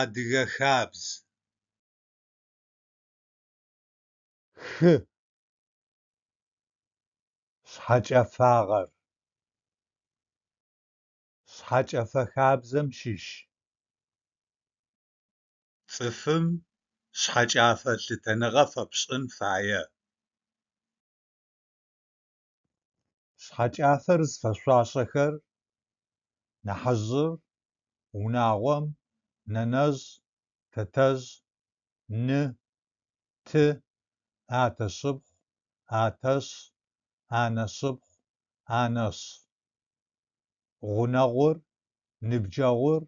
Адыгэ хабз. Хы. Шъхьакӏэфагъэр. Шъхьакӏэфэ хабзэм щыщ. Цӏыфым шъхьакӏафэ лъытэныгъэ фэпшӏын фае. Шъхьакӏафэр зыфэшъуашъэхэр нахьыжъыр, унагъом, ننز تتز ن ت اعتصب اعتص انصب انص غنغر نبجغر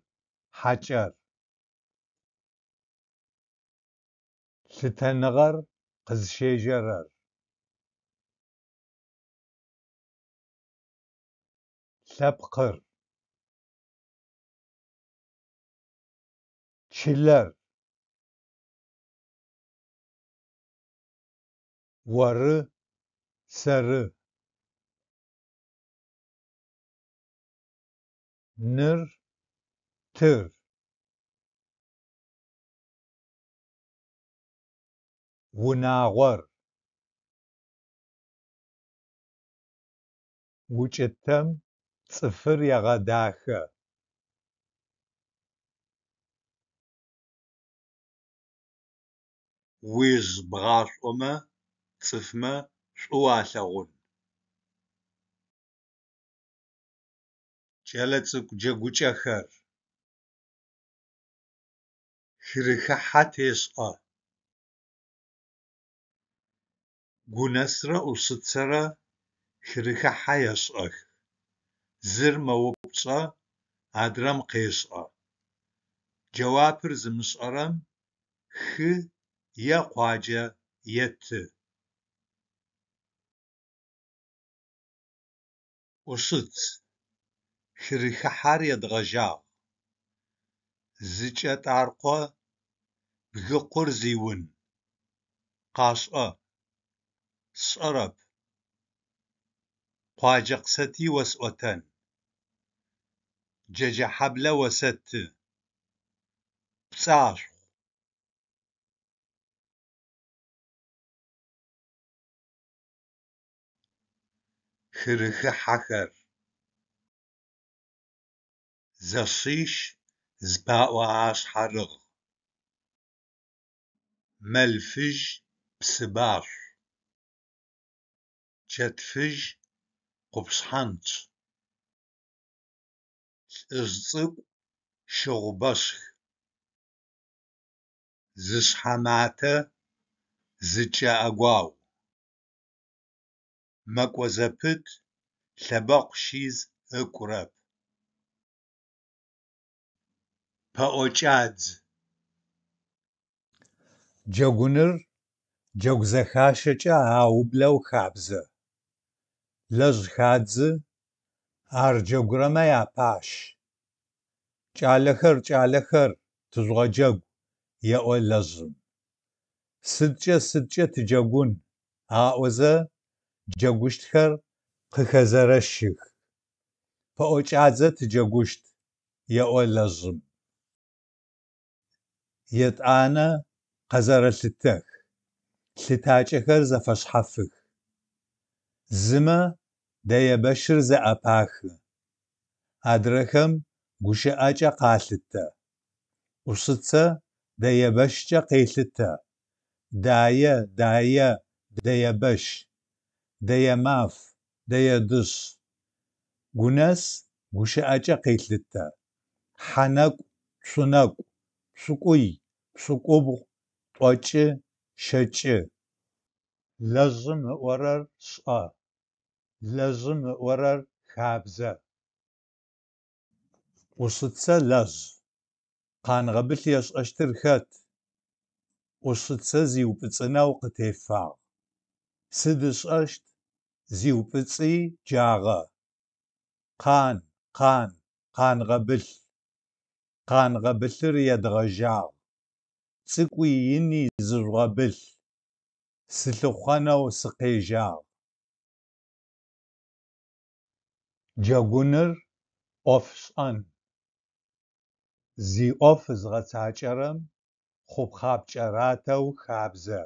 حجر ستنغر قزشجرر سبقر Çiller varı sarı nır tır унагъор гукӏытэм цӏыфыр егъэдахэ. Уизж бгъашӏомэ цӏыфмэ шӏу алъэгъун. Кӏэлэцӏыкӏу джэгукӏэхэр: хырыхыхьэ тешӏэ, гунэсрэ ӏушъыцэрэ хырыхыхьэ ешӏэх, зыр мэупчӏэ, адрэм къешӏэ. Джэуапыр зымышӏэрэм хы икъуаджэ еты. Ӏушъыц, хырыхахьэр едгъэжьагъ. Зыкӏэтӏаркъо бгыкъур зиун. Къашӏэ, сшӏэрэп. Къуаджэ къысэти осӏотэн. Джэджэ хьаблэ осэты. Пцӏашъу. кыргы хӏахэр зэшъищ збаӏо ашъхьэрыгъ, мэлфыжь псыбашӏу, чэтфыжь къупшъхьантшӏ, лӏыжъ цӏыкӏу щыгъубэшх, зышъхьэматэ зыкӏэӏэгуагъу. Мэкӏо зэпыт лъэбакъу щиз Пэӏокӏадз. Джэгуныр джэгу аублэу хабзэ. Лэжъ хадзы, ар джэгурэмэ япащ. Кӏалэхэр, кӏалэхэр, тыжъугъэджэгу! – еӏо лэжъым. – Сыдкӏэ, сыдкӏэ тыджэгун? – аӏозэ джэгущтхэр къыхэзэрэщых. Пэӏокӏадзэ тыджэгущт, – еӏо лэжъым. Етӏанэ къызэрэлъытэх, лъытакӏэхэр зэфэшъхьафых. Зымэ Дэябэшыр зэӏэпахы. Адрэхэм гущыӏэкӏэ къалъытэ. Ӏушъыцэ Дэябэшкӏэ къелъытэ. Дае, дае, Дэябэш. maf, deyemaf, deyedüs. Gunes, guşeaça kıytlitte. Hanak, sunak, sukuy, sukubu, toçı, şeçi. Lazım orar s'a. Lazım orar kabze. Усыца yaş Къангъэбыл яшӏэщтыр хэт? Ӏушъыцэ зиупӏыцӏынэу къытефагъ. Сыд ышӏэщт? зиупӏыцӏи джагъэ. Къан, къан, къангъэбылъ. Къангъэбылъыр едгъэжьагъ. Цӏыкӏуи ини зышӏогъэбылъ. Сылъэхъэнэу сыкъежьагъ. Джэгуныр ӏоф шӏэн. Зи ӏоф згъэцакӏэрэм хъупхъапӏэ ратэу хабзэ.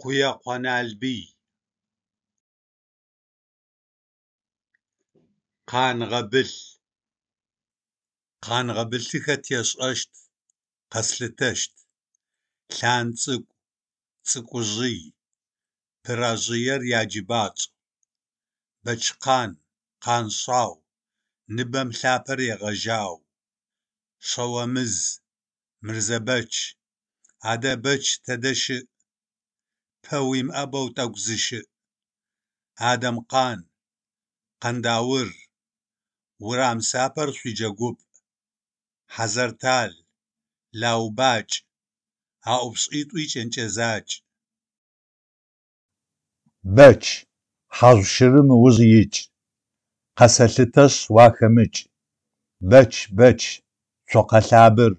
قوية قنالبي قان غبل تخت يشأشت قسلتشت لان تسكو تسكوزي براجير ياجبات بچ قان قان قانشاو نبم لابر يغجاو شوامز مرزبچ بچ تدشئ پەویم ئەبەو تەگزیش ئادەمقان قەنداور ورامساپەر سویجەگوب حەزەرتال لاوباج هاوپشقیت و چێنچێزاج بەچ حەزشرم وز یچ قەسەلتەش واخەمچ بەچ بەچ چۆقەلابر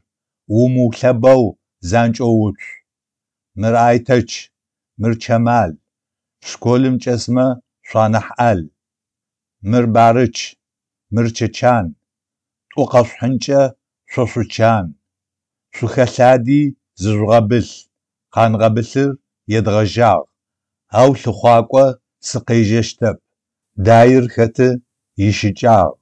وموکلە بەو زانچۆوت مرایتەچ мырчэмал, школым чӏэсмэ шъуанахьал, мырбарыкӏ, мырчэчан, тӏокъэшъухьынкӏэ шъошъучан. Шъухэлъади зышӏугъэбылъ, къангъэбылъыр едгъэжьагъ, ау лъыхъуакӏо сыкъежьэщтэп, даир хэты ищыкӏагъ.